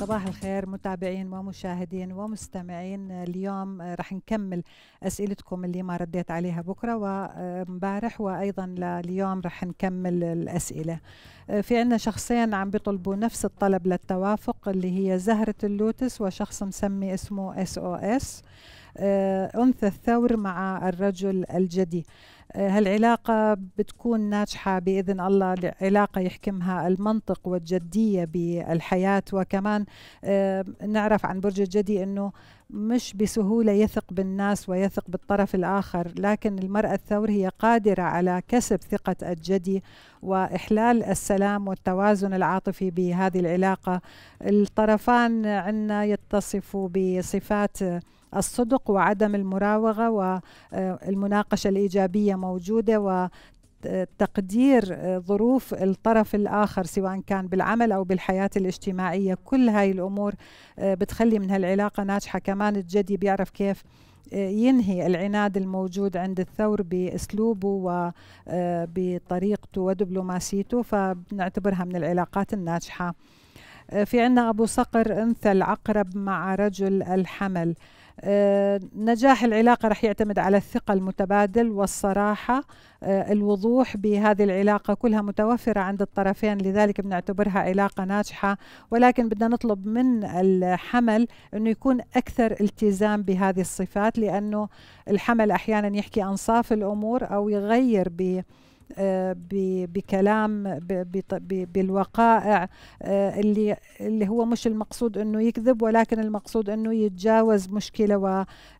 صباح الخير متابعين ومشاهدين ومستمعين اليوم رح نكمل أسئلتكم اللي ما رديت عليها بكرة ومبارح وأيضا لليوم رح نكمل الأسئلة في عنا شخصين عم بيطلبوا نفس الطلب للتوافق اللي هي زهرة اللوتس وشخص مسمي اسمه اس او اس أنثى الثور مع الرجل الجدي هالعلاقة بتكون ناجحة بإذن الله علاقة يحكمها المنطق والجدية بالحياة وكمان آه، نعرف عن برج الجدي أنه مش بسهولة يثق بالناس ويثق بالطرف الآخر لكن المرأة الثور هي قادرة على كسب ثقة الجدي وإحلال السلام والتوازن العاطفي بهذه العلاقة الطرفان عندنا يتصفوا بصفات الصدق وعدم المراوغة والمناقشة الإيجابية موجودة و تقدير ظروف الطرف الآخر سواء كان بالعمل أو بالحياة الاجتماعية كل هاي الأمور بتخلي من هالعلاقة ناجحة كمان الجدي بيعرف كيف ينهي العناد الموجود عند الثور باسلوبه وبطريقته ودبلوماسيته فبنعتبرها من العلاقات الناجحه في عندنا ابو صقر انثى العقرب مع رجل الحمل آه، نجاح العلاقة رح يعتمد على الثقة المتبادل والصراحة آه، الوضوح بهذه العلاقة كلها متوفرة عند الطرفين لذلك بنعتبرها علاقة ناجحة ولكن بدنا نطلب من الحمل أنه يكون أكثر التزام بهذه الصفات لأنه الحمل أحيانا يحكي أنصاف الأمور أو يغير ب آه، بكلام بالوقائع آه، اللي اللي هو مش المقصود انه يكذب ولكن المقصود انه يتجاوز مشكله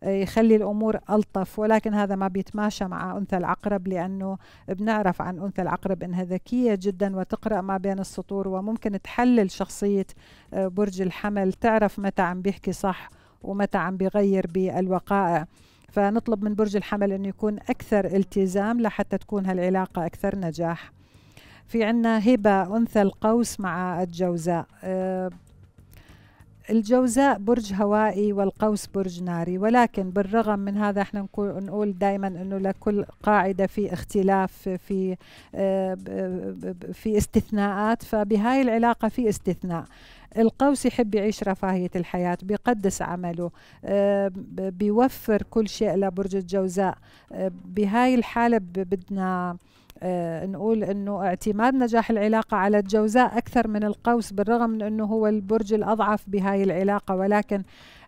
ويخلي الامور الطف ولكن هذا ما بيتماشى مع انثى العقرب لانه بنعرف عن انثى العقرب انها ذكيه جدا وتقرا ما بين السطور وممكن تحلل شخصيه آه، برج الحمل تعرف متى عم بيحكي صح ومتى عم بيغير بالوقائع فنطلب من برج الحمل أنه يكون أكثر التزام لحتى تكون هالعلاقة أكثر نجاح في عنا هبة أنثى القوس مع الجوزاء أه، الجوزاء برج هوائي والقوس برج ناري ولكن بالرغم من هذا احنا نقول دائما انه لكل قاعده في اختلاف في آه، في استثناءات فبهاي العلاقه في استثناء القوس يحب يعيش رفاهية الحياة بيقدس عمله آه، بيوفر كل شيء لبرج الجوزاء آه، بهاي الحالة بدنا آه، نقول انه اعتماد نجاح العلاقه على الجوزاء اكثر من القوس بالرغم من انه هو البرج الاضعف بهاي العلاقه ولكن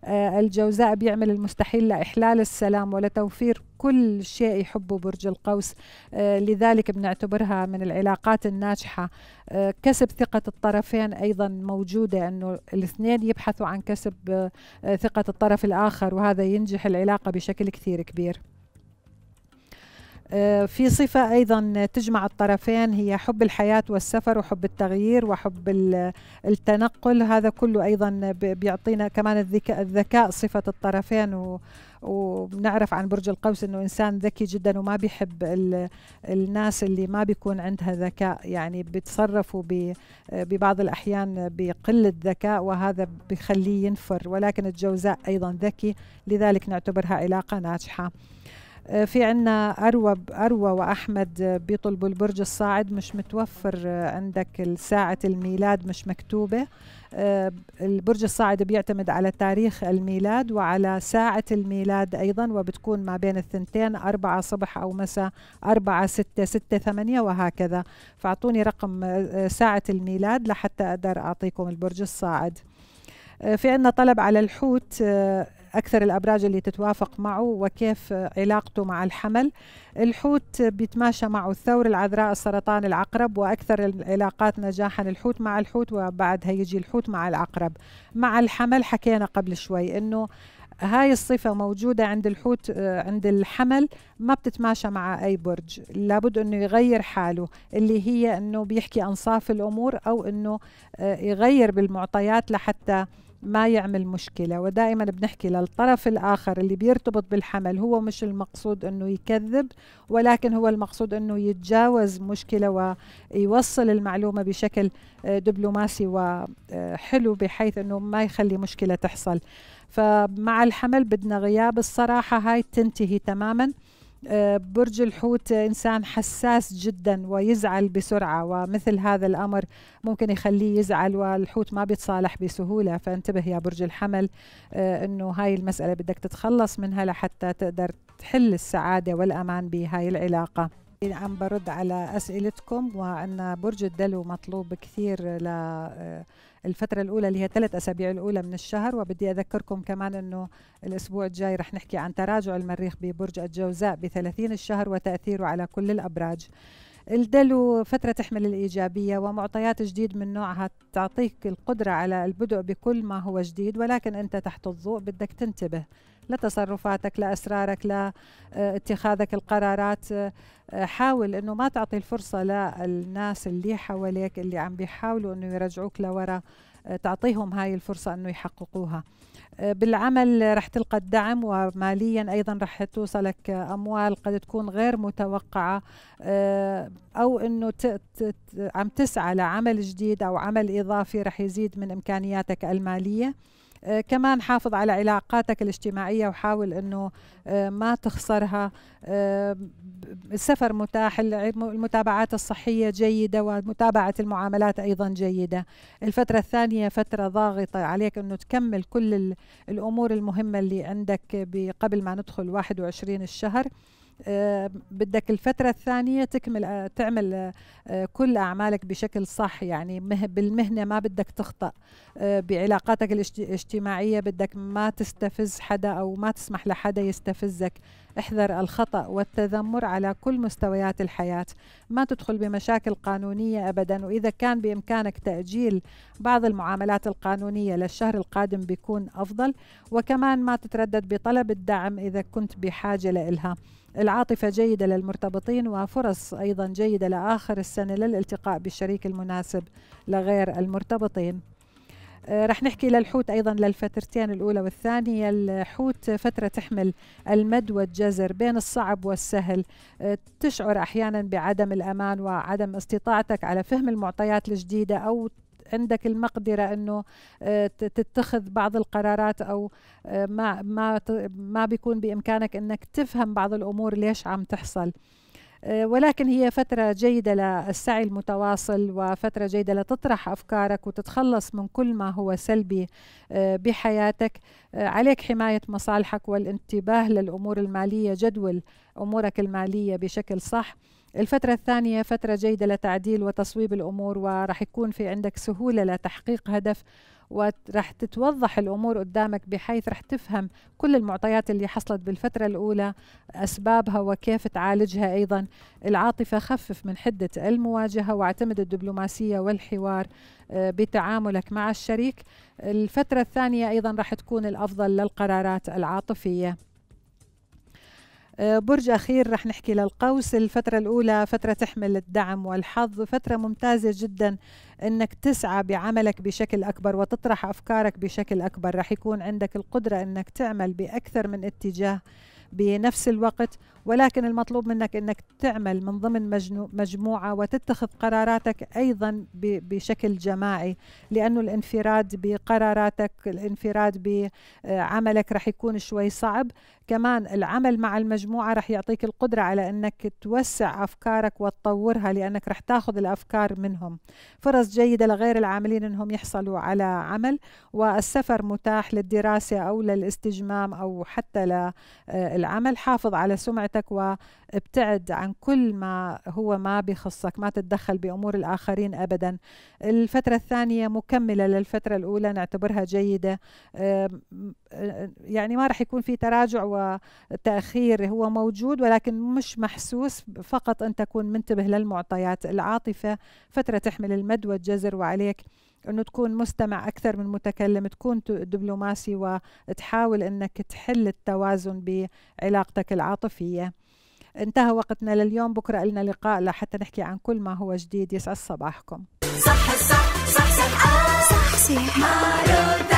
آه، الجوزاء بيعمل المستحيل لاحلال السلام ولتوفير كل شيء يحبه برج القوس آه، لذلك بنعتبرها من العلاقات الناجحه كسب ثقه الطرفين ايضا موجوده انه الاثنين يبحثوا عن كسب ثقه الطرف الاخر وهذا ينجح العلاقه بشكل كثير كبير آه، في صفة أيضا تجمع الطرفين هي حب الحياة والسفر وحب التغيير وحب التنقل هذا كله أيضا بيعطينا كمان الذكاء, الذكاء صفة الطرفين و وبنعرف عن برج القوس انه انسان ذكي جدا وما بيحب الناس اللي ما بيكون عندها ذكاء يعني بيتصرفوا ببعض الاحيان بقله ذكاء وهذا بخليه ينفر ولكن الجوزاء ايضا ذكي لذلك نعتبرها علاقه ناجحه آه، في عنا أروى أروى وأحمد آه، بيطلبوا البرج الصاعد مش متوفر آه، عندك ساعة الميلاد مش مكتوبة البرج الصاعد بيعتمد على تاريخ الميلاد وعلى ساعة الميلاد أيضا وبتكون ما بين الثنتين أربعة صبح أو مساء أربعة ستة ستة ثمانية وهكذا فأعطوني رقم ساعة الميلاد لحتى أقدر أعطيكم البرج الصاعد في عنا طلب على الحوت أكثر الأبراج اللي تتوافق معه وكيف علاقته مع الحمل الحوت بيتماشى معه الثور العذراء السرطان العقرب وأكثر العلاقات نجاحا الحوت مع الحوت وبعدها يجي الحوت مع العقرب مع الحمل حكينا قبل شوي أنه هاي الصفة موجودة عند الحوت آه، عند الحمل ما بتتماشى مع أي برج لابد أنه يغير حاله اللي هي أنه بيحكي أنصاف الأمور أو أنه آه، يغير بالمعطيات لحتى ما يعمل مشكلة ودائما بنحكي للطرف الآخر اللي بيرتبط بالحمل هو مش المقصود أنه يكذب ولكن هو المقصود أنه يتجاوز مشكلة ويوصل المعلومة بشكل آه، دبلوماسي وحلو بحيث أنه ما يخلي مشكلة تحصل فمع الحمل بدنا غياب الصراحة هاي تنتهي تماماً آه، برج الحوت إنسان حساس جدا ويزعل بسرعة ومثل هذا الأمر ممكن يخليه يزعل والحوت ما بيتصالح بسهولة فانتبه يا برج الحمل آه، أنه هاي المسألة بدك تتخلص منها لحتى تقدر تحل السعادة والأمان بهاي العلاقة عم برد على اسئلتكم وعندنا برج الدلو مطلوب كثير للفتره آه، الاولى اللي هي ثلاث اسابيع الاولى من الشهر وبدي اذكركم كمان انه الاسبوع الجاي رح نحكي عن تراجع المريخ ببرج الجوزاء ب 30 الشهر وتاثيره على كل الابراج الدلو فترة تحمل الإيجابية ومعطيات جديد من نوعها تعطيك القدرة على البدء بكل ما هو جديد ولكن أنت تحت الضوء بدك تنتبه لتصرفاتك لأسرارك لاتخاذك آه، القرارات آه، آه، حاول أنه ما تعطي الفرصة للناس اللي حواليك اللي عم بيحاولوا أنه يرجعوك لورا تعطيهم هاي الفرصة أنه يحققوها بالعمل رح تلقى الدعم وماليا أيضا رح توصلك أموال قد تكون غير متوقعة أو أنه عم تسعى لعمل جديد أو عمل إضافي رح يزيد من إمكانياتك المالية آه، كمان حافظ على علاقاتك الاجتماعية وحاول أنه آه، ما تخسرها آه، السفر متاح المتابعات الصحية جيدة ومتابعة المعاملات أيضا جيدة الفترة الثانية فترة ضاغطة عليك أنه تكمل كل الأمور المهمة اللي عندك قبل ما ندخل 21 الشهر آه، بدك الفترة الثانية تكمل آه، تعمل آه، كل أعمالك بشكل صح يعني بالمهنة ما بدك تخطأ بعلاقاتك الاجتماعية بدك ما تستفز حدا أو ما تسمح لحدا يستفزك احذر الخطأ والتذمر على كل مستويات الحياة ما تدخل بمشاكل قانونية أبدا وإذا كان بإمكانك تأجيل بعض المعاملات القانونية للشهر القادم بيكون أفضل وكمان ما تتردد بطلب الدعم إذا كنت بحاجة لإلها العاطفة جيدة للمرتبطين وفرص أيضا جيدة لآخر السنة للالتقاء بالشريك المناسب لغير المرتبطين آه، رح نحكي للحوت ايضا للفترتين الاولى والثانيه الحوت فتره تحمل المد والجزر بين الصعب والسهل آه، تشعر احيانا بعدم الامان وعدم استطاعتك على فهم المعطيات الجديده او عندك المقدره انه آه، تتخذ بعض القرارات او آه، ما ما ما بيكون بامكانك انك تفهم بعض الامور ليش عم تحصل آه، ولكن هي فترة جيدة للسعي المتواصل وفترة جيدة لتطرح أفكارك وتتخلص من كل ما هو سلبي بحياتك عليك حماية مصالحك والانتباه للأمور المالية جدول أمورك المالية بشكل صح الفترة الثانية فترة جيدة لتعديل وتصويب الأمور ورح يكون في عندك سهولة لتحقيق هدف ورح تتوضح الأمور قدامك بحيث رح تفهم كل المعطيات اللي حصلت بالفترة الأولى أسبابها وكيف تعالجها أيضا العاطفة خفف من حدة المواجهة واعتمد الدبلوماسية والحوار آه، بتعاملك مع الشريك الفترة الثانية أيضا رح تكون الأفضل للقرارات العاطفية آه، برج أخير رح نحكي للقوس الفترة الأولى فترة تحمل الدعم والحظ فترة ممتازة جدا أنك تسعى بعملك بشكل أكبر وتطرح أفكارك بشكل أكبر رح يكون عندك القدرة أنك تعمل بأكثر من اتجاه بنفس الوقت ولكن المطلوب منك انك تعمل من ضمن مجموعه وتتخذ قراراتك ايضا بشكل جماعي لانه الانفراد بقراراتك الانفراد بعملك رح يكون شوي صعب كمان العمل مع المجموعه رح يعطيك القدره على انك توسع افكارك وتطورها لانك رح تاخذ الافكار منهم فرص جيده لغير العاملين انهم يحصلوا على عمل والسفر متاح للدراسه او للاستجمام او حتى للعمل آه، حافظ على سمعه حياتك وابتعد عن كل ما هو ما بخصك ما تتدخل بأمور الآخرين أبدا الفترة الثانية مكملة للفترة الأولى نعتبرها جيدة يعني ما رح يكون في تراجع وتأخير هو موجود ولكن مش محسوس فقط أن تكون منتبه للمعطيات العاطفة فترة تحمل المد والجزر وعليك انه تكون مستمع اكثر من متكلم تكون دبلوماسي وتحاول انك تحل التوازن بعلاقتك العاطفيه انتهى وقتنا لليوم بكره لنا لقاء لحتى نحكي عن كل ما هو جديد يسعد صباحكم صح صح صح صح, صح, صح, صح, صح, صح, صح, صح, صح,